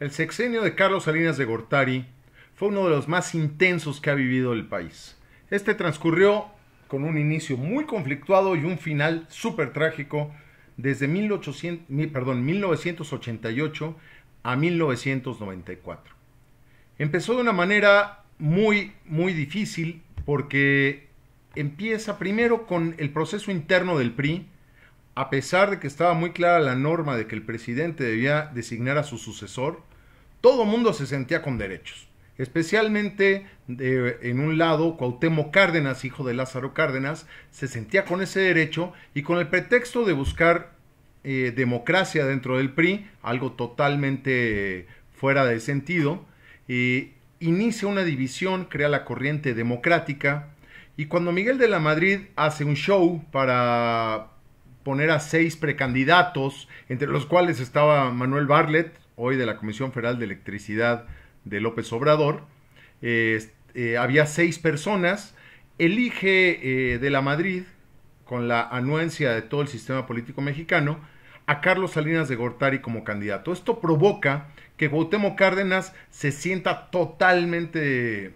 El sexenio de Carlos Salinas de Gortari fue uno de los más intensos que ha vivido el país. Este transcurrió con un inicio muy conflictuado y un final súper trágico desde 1988 a 1994. Empezó de una manera muy, muy difícil porque empieza primero con el proceso interno del PRI, a pesar de que estaba muy clara la norma de que el presidente debía designar a su sucesor, todo mundo se sentía con derechos, especialmente en un lado Cuauhtémoc Cárdenas, hijo de Lázaro Cárdenas, se sentía con ese derecho y con el pretexto de buscar eh, democracia dentro del PRI, algo totalmente fuera de sentido, inicia una división, crea la corriente democrática y cuando Miguel de la Madrid hace un show para poner a seis precandidatos, entre los cuales estaba Manuel Barlet, hoy de la Comisión Federal de Electricidad de López Obrador. Eh, eh, había seis personas. Elige eh, de la Madrid, con la anuencia de todo el sistema político mexicano, a Carlos Salinas de Gortari como candidato. Esto provoca que Gautemo Cárdenas se sienta totalmente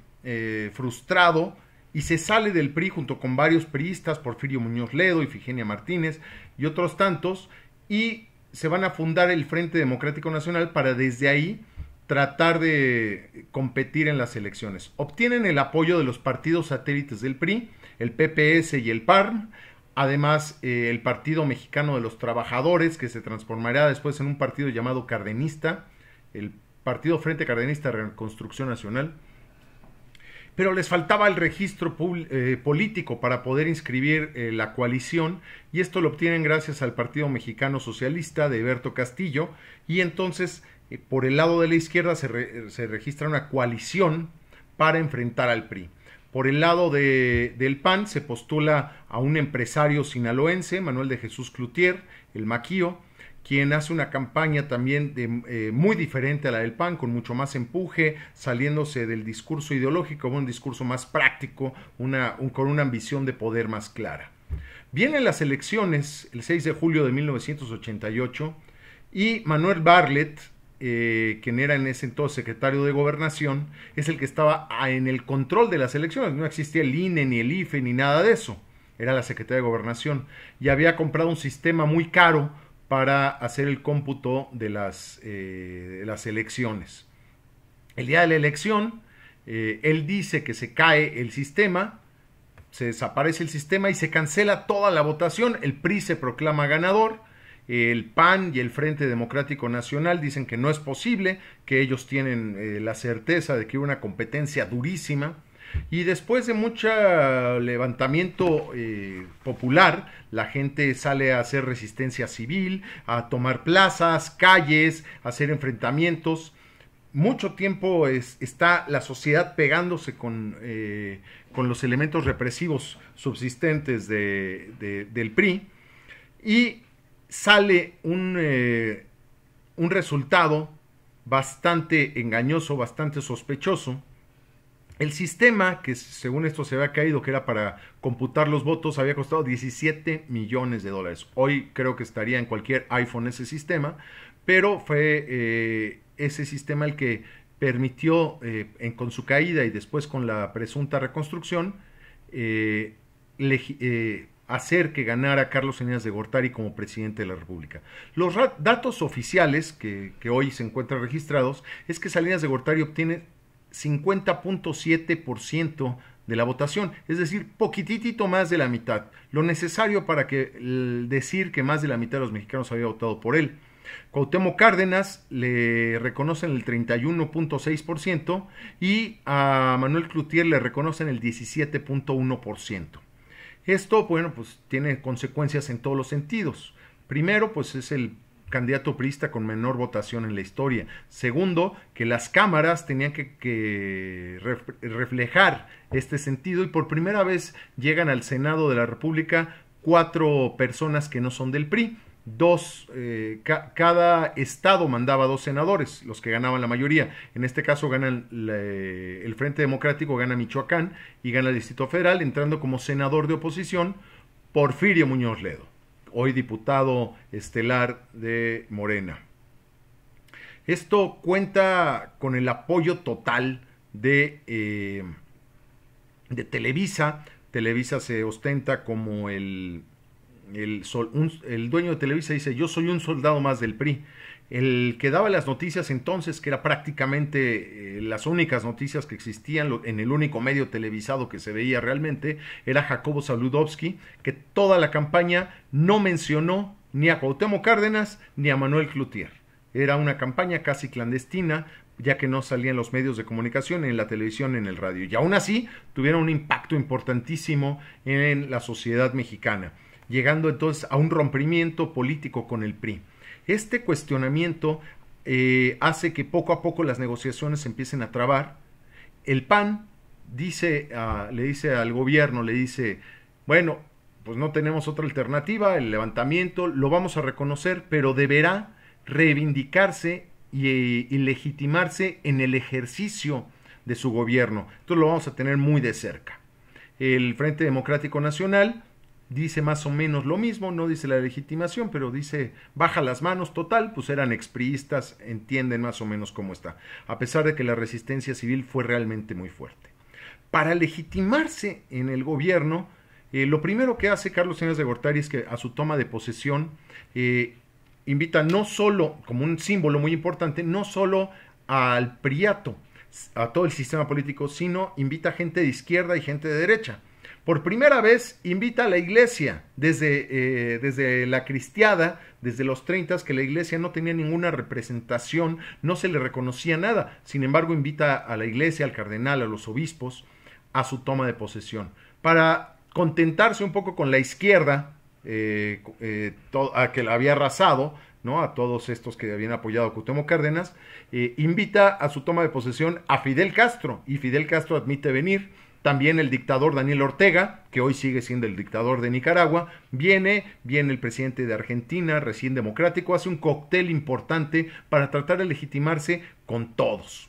frustrado y se sale del PRI junto con varios priistas, Porfirio Muñoz Ledo, Ifigenia Martínez y otros tantos, y se van a fundar el Frente Democrático Nacional para desde ahí tratar de competir en las elecciones. Obtienen el apoyo de los partidos satélites del PRI, el PPS y el PARM, además eh, el Partido Mexicano de los Trabajadores, que se transformará después en un partido llamado Cardenista, el Partido Frente Cardenista de Reconstrucción Nacional, pero les faltaba el registro eh, político para poder inscribir eh, la coalición y esto lo obtienen gracias al Partido Mexicano Socialista de Berto Castillo y entonces eh, por el lado de la izquierda se, registra una coalición para enfrentar al PRI. Por el lado del PAN se postula a un empresario sinaloense, Manuel de Jesús Clutier, el Maquío, quien hace una campaña también eh, muy diferente a la del PAN, con mucho más empuje, saliéndose del discurso ideológico, un discurso más práctico, con una ambición de poder más clara. Vienen las elecciones el 6 de julio de 1988 y Manuel Barlet, eh, quien era en ese entonces secretario de gobernación, es el que estaba ah, en el control de las elecciones. No existía el INE ni el IFE ni nada de eso. Era la secretaria de gobernación y había comprado un sistema muy caro para hacer el cómputo eh, de las, elecciones. El día de la elección, eh, él dice que se cae el sistema, se desaparece el sistema y se cancela toda la votación. El PRI se proclama ganador. El PAN y el Frente Democrático Nacional dicen que no es posible, que ellos tienen eh, la certeza de que hubo una competencia durísima y después de mucho levantamiento eh, popular, la gente sale a hacer resistencia civil, a tomar plazas, calles, a hacer enfrentamientos. Mucho tiempo está la sociedad pegándose con, eh, con los elementos represivos subsistentes del PRI y sale un, eh, un resultado bastante engañoso, bastante sospechoso el sistema que según esto se había caído, que era para computar los votos, había costado 17 millones de dólares. Hoy creo que estaría en cualquier iPhone ese sistema, pero fue eh, ese sistema el que permitió, eh, con su caída y después con la presunta reconstrucción, eh, hacer que ganara Carlos Salinas de Gortari como presidente de la República. Los datos oficiales que, hoy se encuentran registrados es que Salinas de Gortari obtiene 50.7% de la votación, es decir, poquitito más de la mitad, lo necesario para que decir que más de la mitad de los mexicanos había votado por él. Cuauhtémoc Cárdenas le reconocen el 31.6% y a Manuel Cloutier le reconocen el 17.1%. Esto, bueno, pues tiene consecuencias en todos los sentidos. Primero, pues es el candidato priista con menor votación en la historia. Segundo, que las cámaras tenían que, reflejar este sentido y por primera vez llegan al Senado de la República cuatro personas que no son del PRI. Dos, eh, cada estado mandaba dos senadores, los que ganaban la mayoría. En este caso ganan eh, el Frente Democrático, gana Michoacán y gana el Distrito Federal, entrando como senador de oposición Porfirio Muñoz Ledo hoy diputado estelar de Morena. Esto cuenta con el apoyo total de, eh, de Televisa. Televisa se ostenta como el, el dueño de Televisa dice, yo soy un soldado más del PRI. El que daba las noticias entonces, que era prácticamente eh, las únicas noticias que existían en el único medio televisado que se veía realmente, era Jacobo Saludowski, que toda la campaña no mencionó ni a Cuauhtémoc Cárdenas ni a Manuel Cloutier. Era una campaña casi clandestina, ya que no salían los medios de comunicación, en la televisión, en el radio. Y aún así tuvieron un impacto importantísimo en la sociedad mexicana, llegando entonces a un rompimiento político con el PRI. Este cuestionamiento eh, hace que poco a poco las negociaciones empiecen a trabar. El PAN dice, ah, le dice al gobierno, le dice, bueno, pues no tenemos otra alternativa, el levantamiento lo vamos a reconocer, pero deberá reivindicarse y, y legitimarse en el ejercicio de su gobierno. Entonces lo vamos a tener muy de cerca. El Frente Democrático Nacional dice más o menos lo mismo, no dice la legitimación, pero dice baja las manos, total, pues eran expriistas, entienden más o menos cómo está, a pesar de que la resistencia civil fue realmente muy fuerte. Para legitimarse en el gobierno, eh, lo primero que hace Carlos Sánchez de Gortari es que a su toma de posesión eh, invita no solo, como un símbolo muy importante, no solo al priato, a todo el sistema político, sino invita gente de izquierda y gente de derecha. Por primera vez invita a la iglesia, desde, eh, desde la cristiada, desde los 30, que la iglesia no tenía ninguna representación, no se le reconocía nada. Sin embargo, invita a la iglesia, al cardenal, a los obispos, a su toma de posesión. Para contentarse un poco con la izquierda, eh, eh, a que la había arrasado, ¿no? a todos estos que habían apoyado a Cuauhtémoc Cárdenas, invita a su toma de posesión a Fidel Castro, y Fidel Castro admite venir también el dictador Daniel Ortega, que hoy sigue siendo el dictador de Nicaragua, viene, viene el presidente de Argentina, recién democrático, hace un cóctel importante para tratar de legitimarse con todos.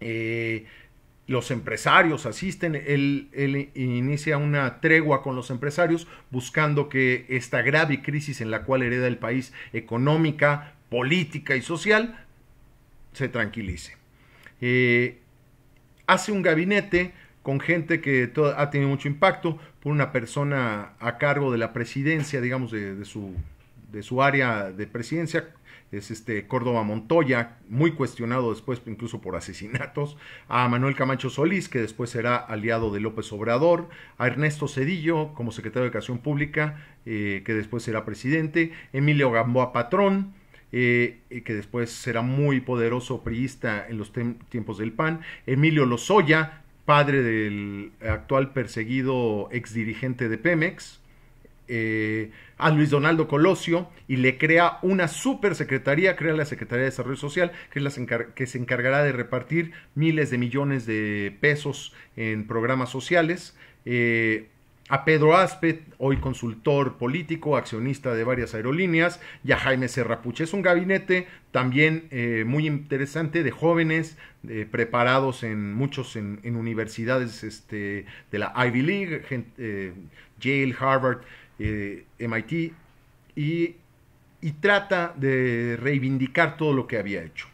Eh, los empresarios asisten, él, inicia una tregua con los empresarios buscando que esta grave crisis en la cual hereda el país económica, política y social se tranquilice. Eh, hace un gabinete con gente que ha tenido mucho impacto, por una persona a cargo de la presidencia, digamos, de, su, de su área de presidencia, es este Córdoba Montoya, muy cuestionado después incluso por asesinatos, a Manuel Camacho Solís, que después será aliado de López Obrador, a Ernesto Cedillo como secretario de Educación Pública, eh, que después será presidente, Emilio Gamboa Patrón, eh, que después será muy poderoso priista en los tiempos del PAN, Emilio Lozoya, padre del actual perseguido ex dirigente de Pemex, eh, a Luis Donaldo Colosio, y le crea una supersecretaría, crea la Secretaría de Desarrollo Social, que, es que se encargará de repartir miles de millones de pesos en programas sociales. Eh, a Pedro Aspet, hoy consultor político, accionista de varias aerolíneas, y a Jaime Serrapuche. Es un gabinete también eh, muy interesante de jóvenes eh, preparados en muchos en, universidades este, de la Ivy League, eh, Yale, Harvard, MIT, y, trata de reivindicar todo lo que había hecho.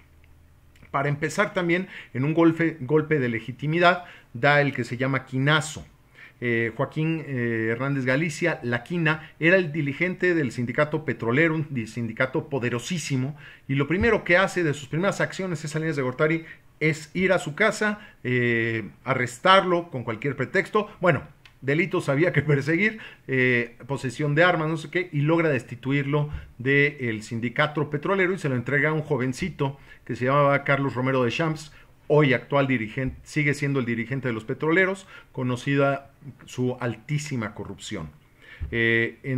Para empezar también, en un golpe, golpe de legitimidad, da el que se llama quinazo eh, Joaquín eh, Hernández Galicia, Laquina, era el dirigente del sindicato petrolero, un sindicato poderosísimo, y lo primero que hace de sus primeras acciones es salir de Gortari es ir a su casa, eh, arrestarlo con cualquier pretexto. Bueno, delitos había que perseguir, posesión de armas, no sé qué, y logra destituirlo del sindicato petrolero y se lo entrega a un jovencito que se llamaba Carlos Romero de Champs, hoy actual dirigente, sigue siendo el dirigente de los petroleros, conocida su altísima corrupción. Eh,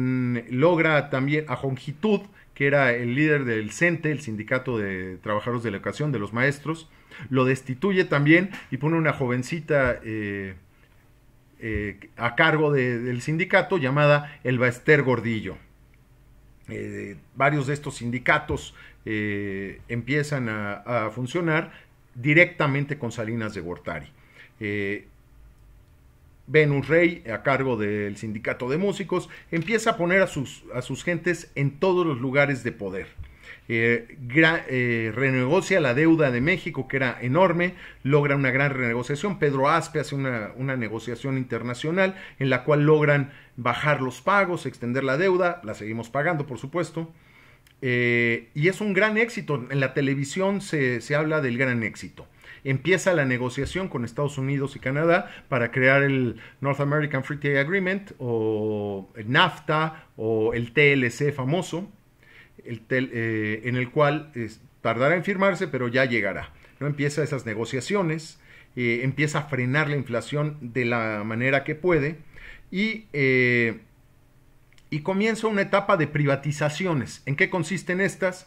logra también a Jongitud, que era el líder del CENTE, el Sindicato de Trabajadores de la Educación, de los maestros, lo destituye también y pone una jovencita eh, eh, a cargo del sindicato llamada El Baester Gordillo. varios de estos sindicatos empiezan a funcionar directamente con Salinas de Gortari. Eh, Venus Rey, a cargo del sindicato de músicos, empieza a poner a sus, a sus gentes en todos los lugares de poder. Eh, eh, renegocia la deuda de México, que era enorme, logra una gran renegociación. Pedro Aspe hace una, negociación internacional en la cual logran bajar los pagos, extender la deuda, la seguimos pagando, por supuesto. Eh, y es un gran éxito. En la televisión se, habla del gran éxito. Empieza la negociación con Estados Unidos y Canadá para crear el North American Free Trade Agreement o NAFTA o el TLC famoso, eh, en el cual tardará en firmarse, pero ya llegará. ¿no? Empieza esas negociaciones, eh, empieza a frenar la inflación de la manera que puede y y comienza una etapa de privatizaciones. ¿En qué consisten estas?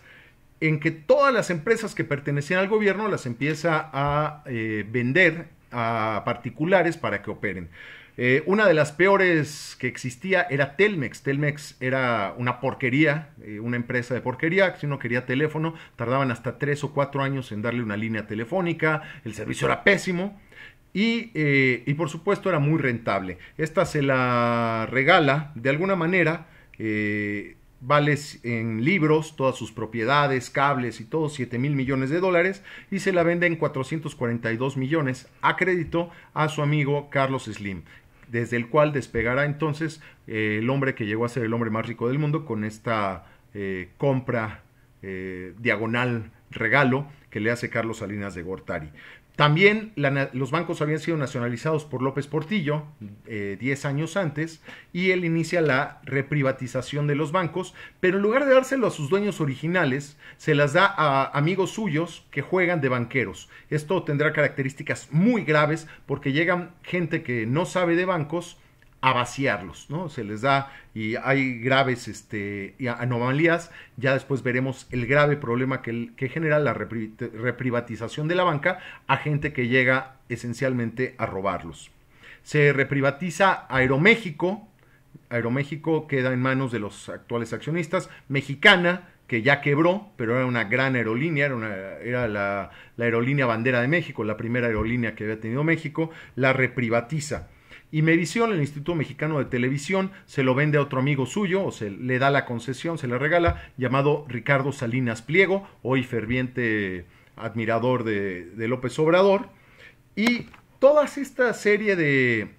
En que todas las empresas que pertenecían al gobierno las empieza a eh, vender a particulares para que operen. Eh, una de las peores que existía era Telmex. Telmex era una porquería, eh, una empresa de porquería. Si uno quería teléfono, tardaban hasta tres o cuatro años en darle una línea telefónica. El servicio era pésimo. Eh, y, por supuesto era muy rentable. Esta se la regala de alguna manera. vale eh, vales en libros, todas sus propiedades, cables y todo, 7 mil millones de dólares, y se la vende en 442 millones a crédito a su amigo Carlos Slim, desde el cual despegará entonces eh, el hombre que llegó a ser el hombre más rico del mundo con esta compra diagonal regalo que le hace Carlos Salinas de Gortari. También los bancos habían sido nacionalizados por López Portillo 10 eh, años antes y él inicia la reprivatización de los bancos, pero en lugar de dárselo a sus dueños originales, se las da a amigos suyos que juegan de banqueros. Esto tendrá características muy graves porque llegan gente que no sabe de bancos a vaciarlos, ¿no? Se les da y hay graves este, anomalías. Ya después veremos el grave problema que, genera la reprivatización de la banca a gente que llega esencialmente a robarlos. Se reprivatiza Aeroméxico. Aeroméxico queda en manos de los actuales accionistas. Mexicana, que ya quebró, pero era una gran aerolínea, era, la aerolínea bandera de México, la primera aerolínea que había tenido México, la reprivatiza y Medición, el Instituto Mexicano de Televisión, se lo vende a otro amigo suyo, o se le da la concesión, se le regala, llamado Ricardo Salinas Pliego, hoy ferviente admirador de, López Obrador. Y toda esta serie de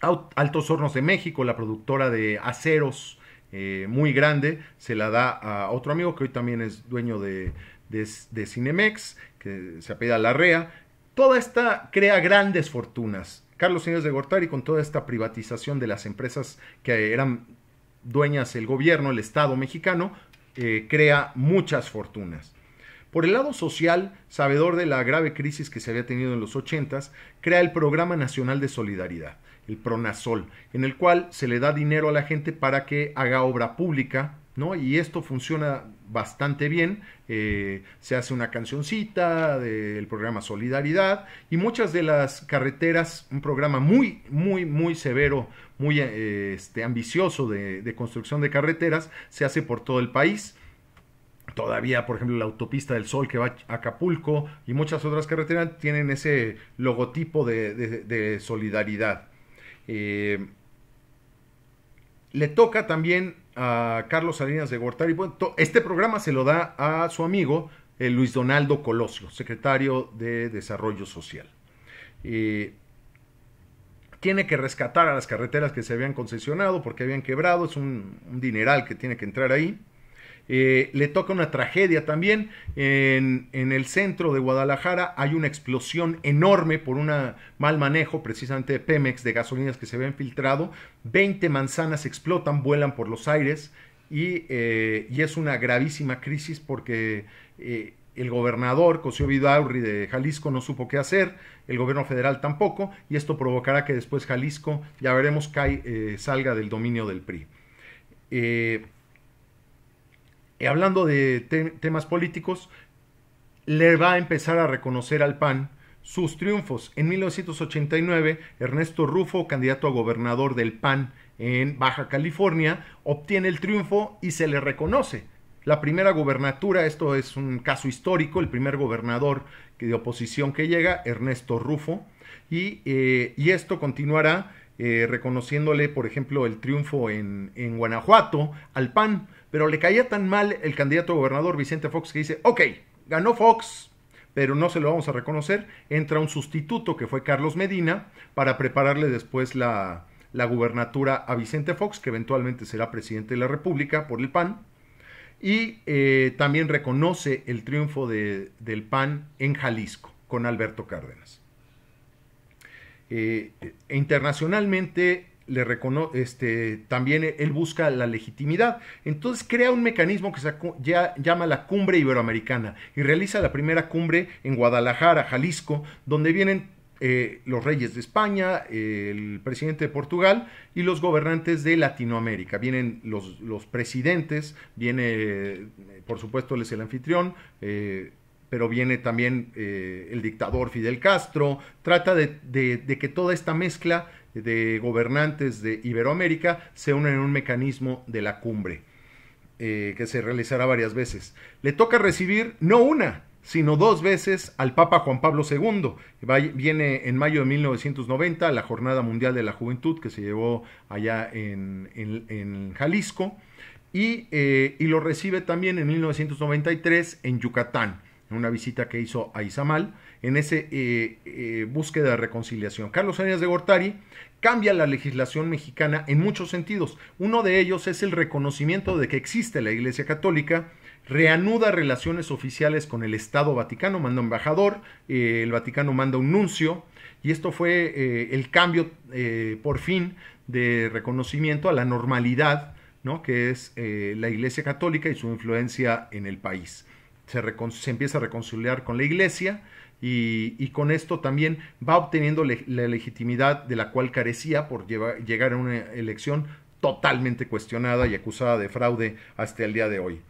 Altos Hornos de México, la productora de aceros eh, muy grande, se la da a otro amigo que hoy también es dueño de, de, Cinemex, que se apela Larrea. Toda esta crea grandes fortunas Carlos Inés de Gortari con toda esta privatización de las empresas que eran dueñas el gobierno, el Estado mexicano, eh, crea muchas fortunas. Por el lado social, sabedor de la grave crisis que se había tenido en los 80 crea el Programa Nacional de Solidaridad, el PRONASOL, en el cual se le da dinero a la gente para que haga obra pública, ¿no? Y esto funciona bastante bien. Eh, se hace una cancioncita del programa Solidaridad y muchas de las carreteras, un programa muy, muy, muy severo, muy eh, este, ambicioso de, construcción de carreteras, se hace por todo el país todavía, por ejemplo, la autopista del Sol que va a Acapulco y muchas otras carreteras tienen ese logotipo de, solidaridad. Eh, le toca también a Carlos Salinas de Gortari. este programa se lo da a su amigo eh, Luis Donaldo Colosio, secretario de Desarrollo Social. tiene que rescatar a las carreteras que se habían concesionado porque habían quebrado, es un dineral que tiene que entrar ahí. Eh, le toca una tragedia también. En, el centro de Guadalajara hay una explosión enorme por un mal manejo precisamente de Pemex, de gasolinas que se ven filtrado. 20 manzanas explotan, vuelan por los aires y, eh, es una gravísima crisis porque... Eh, el gobernador Cosío Vidaurri de Jalisco no supo qué hacer, el gobierno federal tampoco, y esto provocará que después Jalisco, ya veremos, que salga del dominio del PRI. Eh, hablando de temas políticos, le va a empezar a reconocer al PAN sus triunfos. En 1989, Ernesto Rufo, candidato a gobernador del PAN en Baja California, obtiene el triunfo y se le reconoce. La primera gobernatura, esto es un caso histórico, el primer gobernador de oposición que llega, Ernesto Rufo, y, eh, esto continuará eh, reconociéndole, por ejemplo, el triunfo en, en Guanajuato al PAN. Pero le caía tan mal el candidato a gobernador Vicente Fox que dice, ok, ganó Fox, pero no se lo vamos a reconocer. Entra un sustituto que fue Carlos Medina para prepararle después la, gubernatura a Vicente Fox, que eventualmente será presidente de la República por el PAN. Y eh, también reconoce el triunfo del PAN en Jalisco con Alberto Cárdenas. Eh, eh, internacionalmente, le recono este, también él busca la legitimidad. Entonces crea un mecanismo que se llama la Cumbre Iberoamericana y realiza la primera cumbre en Guadalajara, Jalisco, donde vienen eh, los reyes de España, el presidente de Portugal y los gobernantes de Latinoamérica. Vienen los, presidentes, viene, por supuesto, él es el anfitrión eh, pero viene también eh, el dictador Fidel Castro, trata de, que toda esta mezcla de gobernantes de Iberoamérica se unen en un mecanismo de la cumbre, eh, que se realizará varias veces. Le toca recibir no una, sino dos veces al Papa Juan Pablo II. viene en mayo de 1990 a la Jornada Mundial de la Juventud que se llevó allá en, Jalisco y, eh, y, lo recibe también en 1993 en Yucatán, en una visita que hizo a Izamal en esa eh, eh, búsqueda de reconciliación. Carlos Arias de Gortari cambia la legislación mexicana en muchos sentidos. Uno de ellos es el reconocimiento de que existe la Iglesia Católica, reanuda relaciones oficiales con el Estado Vaticano, manda embajador, eh, el Vaticano manda un nuncio, y esto fue el cambio por fin de reconocimiento a la normalidad, ¿no? que es la Iglesia Católica y su influencia en el país. Se, se empieza a reconciliar con la Iglesia, y, con esto también va obteniendo la legitimidad de la cual carecía por llegar a una elección totalmente cuestionada y acusada de fraude hasta el día de hoy.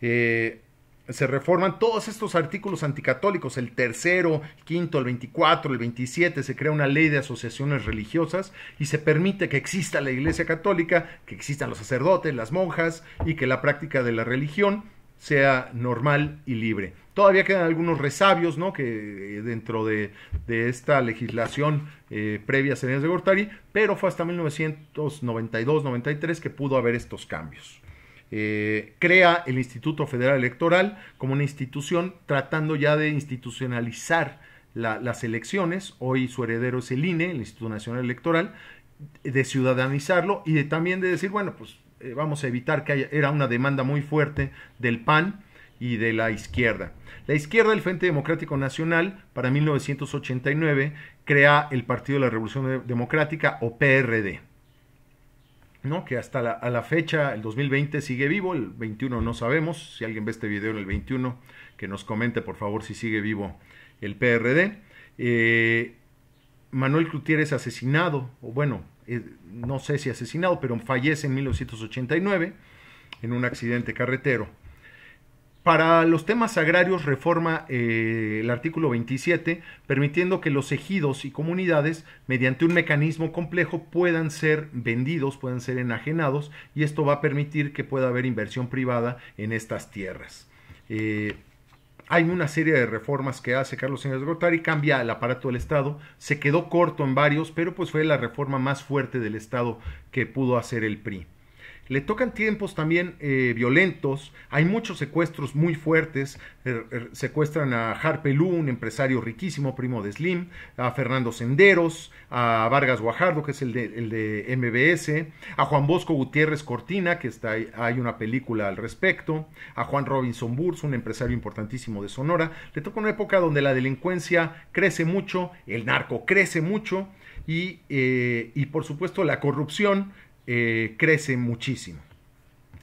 Eh, se reforman todos estos artículos anticatólicos, el tercero, el quinto, el veinticuatro, el veintisiete, se crea una ley de asociaciones religiosas y se permite que exista la Iglesia Católica, que existan los sacerdotes, las monjas y que la práctica de la religión sea normal y libre. Todavía quedan algunos resabios, ¿no? Que eh, dentro de, esta legislación eh, previa a Salinas de Gortari, pero fue hasta 1992-93 que pudo haber estos cambios. Eh, crea el Instituto Federal Electoral como una institución tratando ya de institucionalizar las elecciones. Hoy su heredero es el INE, el Instituto Nacional Electoral, de ciudadanizarlo y también de decir, bueno, pues eh, vamos a evitar que haya, era una demanda muy fuerte del PAN y de la izquierda. La izquierda del Frente Democrático Nacional para 1989 crea el Partido de la Revolución Democrática o PRD. ¿no? que hasta la, a la fecha, el 2020, sigue vivo, el 21 no sabemos, si alguien ve este video en el 21, que nos comente por favor si sigue vivo el PRD. Eh, Manuel crutier es asesinado, o bueno, eh, no sé si asesinado, pero fallece en 1989 en un accidente carretero. Para los temas agrarios reforma eh, el artículo 27, permitiendo que los ejidos y comunidades, mediante un mecanismo complejo, puedan ser vendidos, puedan ser enajenados, y esto va a permitir que pueda haber inversión privada en estas tierras. Eh, hay una serie de reformas que hace Carlos Sánchez Gotari, cambia el aparato del Estado, se quedó corto en varios, pero pues fue la reforma más fuerte del Estado que pudo hacer el PRI. Le tocan tiempos también eh, violentos, hay muchos secuestros muy fuertes, eh, eh, secuestran a Harpe un empresario riquísimo, primo de Slim, a Fernando Senderos, a Vargas Guajardo, que es el de, el de MBS, a Juan Bosco Gutiérrez Cortina, que está, hay una película al respecto, a Juan Robinson Burs, un empresario importantísimo de Sonora. Le toca una época donde la delincuencia crece mucho, el narco crece mucho, y, y, por supuesto la corrupción eh, crece muchísimo.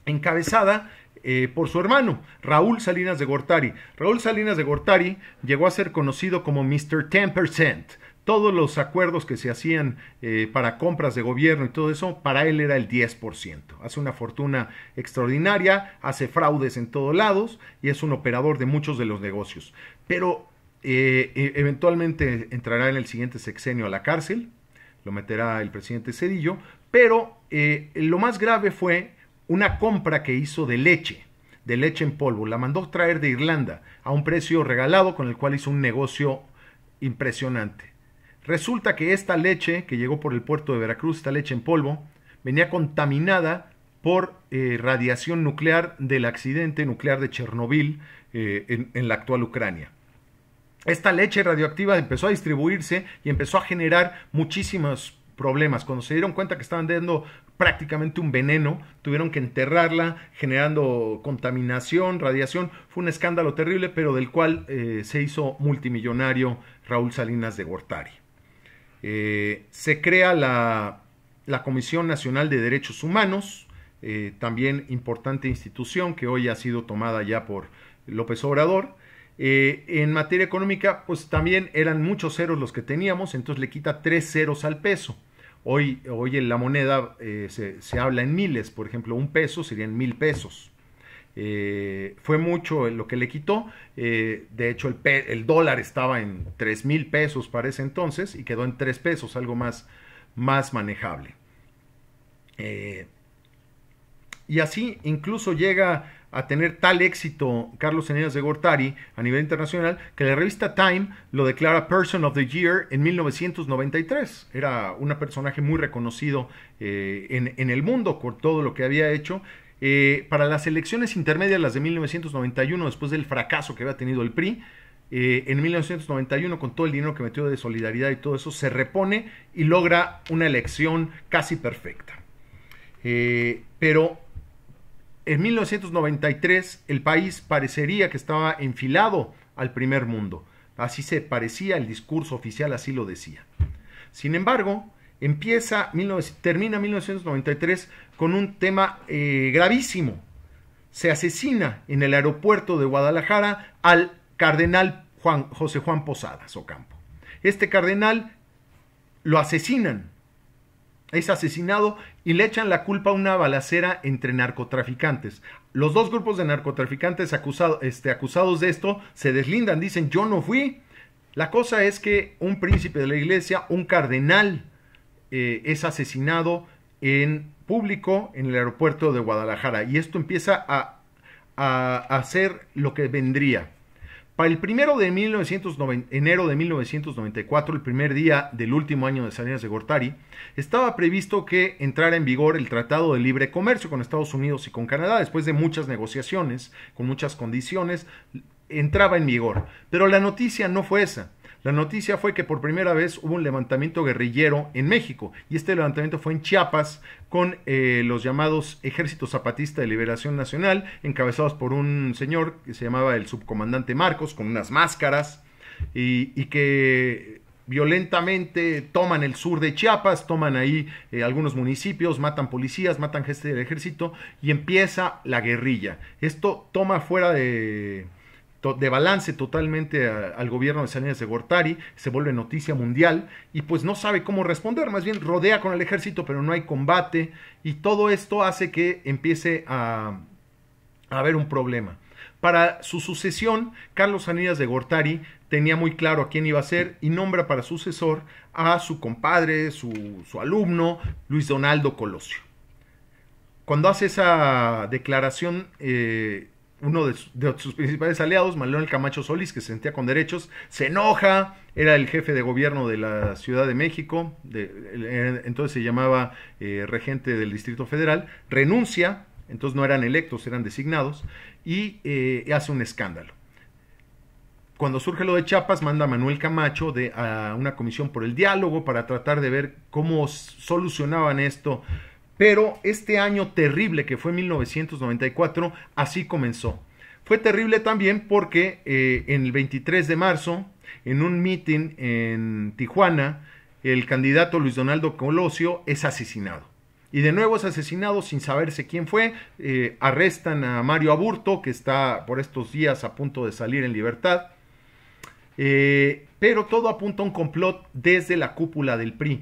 Encabezada eh, por su hermano, Raúl Salinas de Gortari. Raúl Salinas de Gortari llegó a ser conocido como Mr. 10%. Todos los acuerdos que se hacían eh, para compras de gobierno y todo eso, para él era el 10%. Hace una fortuna extraordinaria, hace fraudes en todos lados y es un operador de muchos de los negocios. Pero e, eventualmente entrará en el siguiente sexenio a la cárcel, lo meterá el presidente Cedillo, pero eh, lo más grave fue una compra que hizo de leche, de leche en polvo. La mandó traer de Irlanda a un precio regalado con el cual hizo un negocio impresionante. Resulta que esta leche que llegó por el puerto de Veracruz, esta leche en polvo, venía contaminada por eh, radiación nuclear del accidente nuclear de Chernobyl eh, en, en la actual Ucrania. Esta leche radioactiva empezó a distribuirse y empezó a generar muchísimas problemas. Cuando se dieron cuenta que estaban dando prácticamente un veneno, tuvieron que enterrarla, generando contaminación, radiación. Fue un escándalo terrible, pero del cual eh, se hizo multimillonario Raúl Salinas de Gortari. Eh, se crea la, Comisión Nacional de Derechos Humanos, eh, también importante institución que hoy ha sido tomada ya por López Obrador eh, en materia económica, pues también eran muchos ceros los que teníamos, entonces le quita tres ceros al peso. Hoy, hoy en la moneda eh, se, habla en miles, por ejemplo, un peso serían mil pesos. Eh, fue mucho lo que le quitó, de hecho el, el, dólar estaba en tres mil pesos para ese entonces y quedó en tres pesos, algo más, más manejable. y así incluso llega a tener tal éxito Carlos Eneas de Gortari a nivel internacional que la revista Time lo declara Person of the Year en 1993. Era un personaje muy reconocido eh, en, el mundo por todo lo que había hecho. Eh, para las elecciones intermedias, las de 1991, después del fracaso que había tenido el PRI, eh, en 1991, con todo el dinero que metió de solidaridad y todo eso, se repone y logra una elección casi perfecta. pero en 1993 el país parecería que estaba enfilado al primer mundo. Así se parecía el discurso oficial, así lo decía. Sin embargo, empieza, termina 1993 con un tema eh, gravísimo. Se asesina en el aeropuerto de Guadalajara al cardenal Juan, José Juan Posadas Ocampo. Este cardenal lo asesinan es asesinado y le echan la culpa a una balacera entre narcotraficantes. Los dos grupos de narcotraficantes este, acusados de esto se deslindan, dicen yo no fui. La cosa es que un príncipe de la iglesia, un cardenal, eh, es asesinado en público en el aeropuerto de Guadalajara y esto empieza a, a hacer lo que vendría. Para el primero de enero de 1994, el primer día del último año de Salinas de Gortari, estaba previsto que entrara en vigor el Tratado de Libre Comercio con Estados Unidos y con Canadá. Después de muchas negociaciones, con muchas condiciones, entraba en vigor. Pero la noticia no fue esa. La noticia fue que por primera vez hubo un levantamiento guerrillero en México y este levantamiento fue en Chiapas con eh, los llamados Ejército Zapatista de Liberación Nacional, encabezados por un señor que se llamaba el subcomandante Marcos, con unas máscaras, y, que violentamente toman el sur de Chiapas, toman ahí eh, algunos municipios, matan policías, matan gente del ejército y empieza la guerrilla. Esto toma fuera de de balance totalmente al gobierno de Salinas de Gortari, se vuelve noticia mundial y pues no sabe cómo responder, más bien rodea con el ejército pero no hay combate y todo esto hace que empiece a, a haber un problema. Para su sucesión, Carlos Salinas de Gortari tenía muy claro a quién iba a ser y nombra para sucesor a su compadre, su, su alumno, Luis Donaldo Colosio. Cuando hace esa declaración, eh, uno de, sus principales aliados, Manuel Camacho Solís, que se sentía con derechos, se enoja, era el jefe de gobierno de la Ciudad de México, eh, entonces se llamaba eh, regente del Distrito Federal, renuncia, entonces no eran electos, eran designados, y eh, hace un escándalo. Cuando surge lo de Chiapas, manda a Manuel Camacho a una comisión por el diálogo para tratar de ver cómo solucionaban esto pero este año terrible que fue 1994, así comenzó. Fue terrible también porque eh, en el 23 de marzo, en un mitin en Tijuana, el candidato Luis Donaldo Colosio es asesinado. Y de nuevo es asesinado sin saberse quién fue. Eh, arrestan a Mario Aburto, que está por estos días a punto de salir en libertad. Eh, pero todo apunta a un complot desde la cúpula del PRI.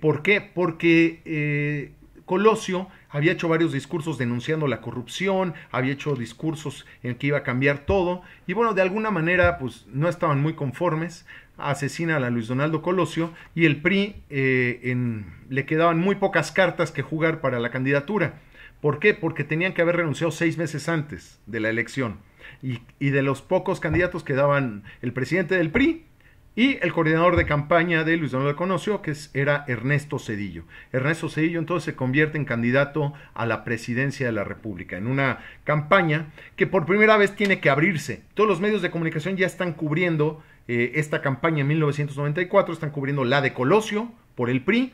¿Por qué? Porque Colosio había hecho varios discursos denunciando la corrupción, había hecho discursos en que iba a cambiar todo, y bueno, de alguna manera pues no estaban muy conformes, asesina a Luis Donaldo Colosio y el PRI eh, le quedaban muy pocas cartas que jugar para la candidatura. ¿Por qué? Porque tenían que haber renunciado seis meses antes de la elección. Y, y de los pocos candidatos que daban el presidente del PRI, y el coordinador de campaña de Luis Donaldo Conocio, que era Ernesto Cedillo. Ernesto Cedillo entonces se convierte en candidato a la presidencia de la República, en una campaña que por primera vez tiene que abrirse. Todos los medios de comunicación ya están cubriendo eh, esta campaña en 1994, están cubriendo la de Colosio por el PRI,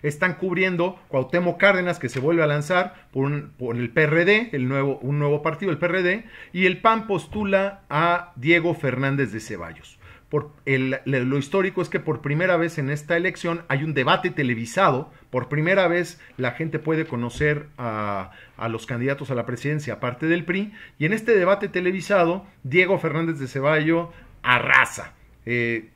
están cubriendo Cuauhtémoc Cárdenas, que se vuelve a lanzar por, por el PRD, el nuevo, un nuevo partido, el PRD, y el PAN postula a Diego Fernández de Ceballos lo histórico es que por primera vez en esta elección hay un debate televisado, por primera vez la gente puede conocer a, los candidatos a la presidencia, aparte del PRI, y en este debate televisado, Diego Fernández de Ceballo arrasa. Eh,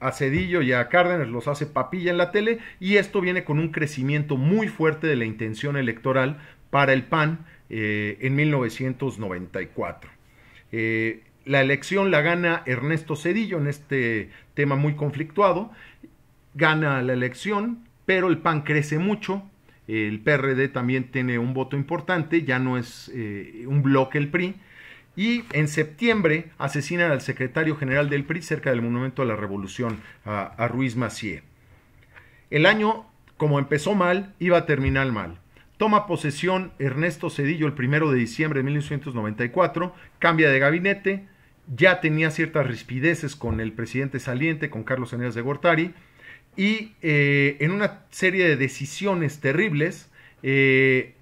a Cedillo y a Cárdenas los hace papilla en la tele y esto viene con un crecimiento muy fuerte de la intención electoral para el PAN eh, en 1994. La elección la gana Ernesto Cedillo en este tema muy conflictuado. Gana la elección, pero el PAN crece mucho. El PRD también tiene un voto importante, ya no es eh, un bloque el PRI. Y en septiembre asesinan al secretario general del PRI cerca del Monumento a la Revolución, a, Ruiz Macié. El año, como empezó mal, iba a terminar mal. Toma posesión Ernesto Cedillo el primero de diciembre de 1994, cambia de gabinete, ya tenía ciertas rispideces con el presidente saliente, con Carlos arias de Gortari, y eh, en una serie de decisiones terribles, eh,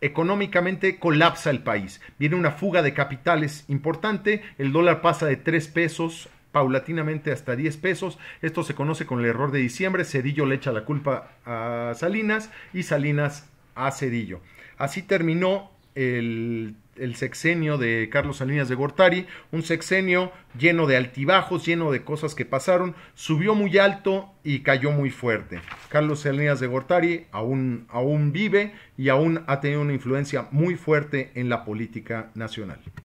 económicamente colapsa el país. Viene una fuga de capitales importante, el dólar pasa de 3 pesos paulatinamente hasta 10 pesos. Esto se conoce con el error de diciembre. Cedillo le echa la culpa a Salinas y Salinas a Cedillo. Así terminó el el sexenio de Carlos Salinas de Gortari, un sexenio lleno de altibajos, lleno de cosas que pasaron, subió muy alto y cayó muy fuerte. Carlos Salinas de Gortari aún, aún vive y aún ha tenido una influencia muy fuerte en la política nacional.